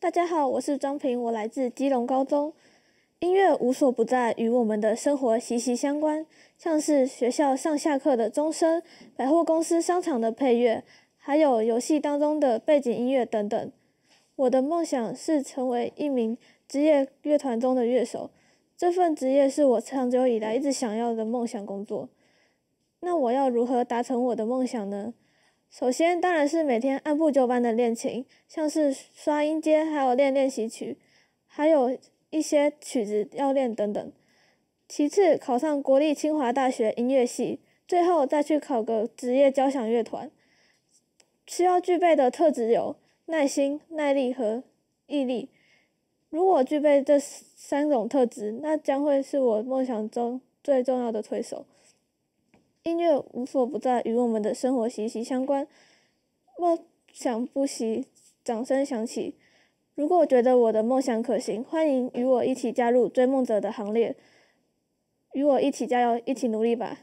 大家好，我是张平，我来自基隆高中。音乐无所不在，与我们的生活息息相关，像是学校上下课的钟声、百货公司商场的配乐，还有游戏当中的背景音乐等等。我的梦想是成为一名职业乐团中的乐手，这份职业是我长久以来一直想要的梦想工作。那我要如何达成我的梦想呢？首先，当然是每天按部就班的练琴，像是刷音阶，还有练练习曲，还有一些曲子要练等等。其次，考上国立清华大学音乐系，最后再去考个职业交响乐团。需要具备的特质有耐心、耐力和毅力。如果具备这三种特质，那将会是我梦想中最重要的推手。音乐无所不在，与我们的生活息息相关。梦想不息，掌声响起。如果觉得我的梦想可行，欢迎与我一起加入追梦者的行列，与我一起加油，一起努力吧。